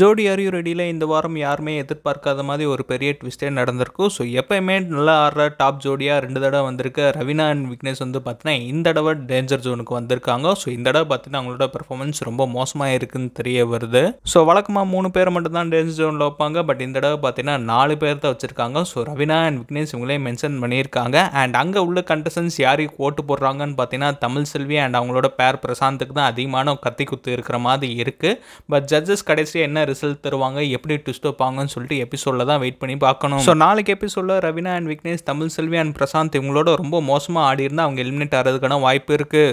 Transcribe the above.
ஜோடி அரியூர் அடியில் இந்த வாரம் யாருமே எதிர்பார்க்காத மாதிரி ஒரு பெரிய ட்விஸ்டே நடந்திருக்கும் ஸோ எப்போயுமே நல்லா ஆடுற டாப் ஜோடியாக ரெண்டு தடவை வந்திருக்க ரவினா அண்ட் விக்னேஷ் வந்து பார்த்தீங்கன்னா இந்த தடவை டேஞ்சர் ஜோனுக்கு வந்திருக்காங்க ஸோ இந்த தடவை பார்த்தீங்கன்னா அவங்களோட பெர்ஃபார்மன்ஸ் ரொம்ப மோசமாக இருக்குன்னு தெரிய வருது ஸோ வழக்கமாக மூணு பேர் மட்டும் தான் டேஞ்சர் ஜோனில் வைப்பாங்க பட் இந்த தடவை பார்த்தீங்கன்னா நாலு பேர் தான் வச்சுருக்காங்க ஸோ ரவினா அண்ட் விக்னேஷ் இவங்களே மென்ஷன் பண்ணியிருக்காங்க அண்ட் அங்கே உள்ள கண்டஸ்டன்ஸ் யாருக்கு ஓட்டு போடுறாங்கன்னு பார்த்தீங்கன்னா தமிழ் செல்வி அண்ட் அவங்களோட பேர் பிரசாந்துக்கு தான் அதிகமான கத்தி குத்து இருக்கிற மாதிரி இருக்குது பட் ஜட்ஜஸ் கடைசியாக என்ன என்ன ரிசல்ட் தருவாங்க எப்படி ட்விஸ்ட் வைப்பாங்கன்னு சொல்லிட்டு எபிசோடில் தான் வெயிட் பண்ணி பார்க்கணும் ஸோ நாளைக்கு எபிசோடில் ரவினா அண்ட் விக்னேஷ் தமிழ் செல்வி அண்ட் பிரசாந்த் இவங்களோட ரொம்ப மோசமாக ஆடி இருந்தால் அவங்க எலிமினேட் ஆகிறதுக்கான வாய்ப்பு இருக்குது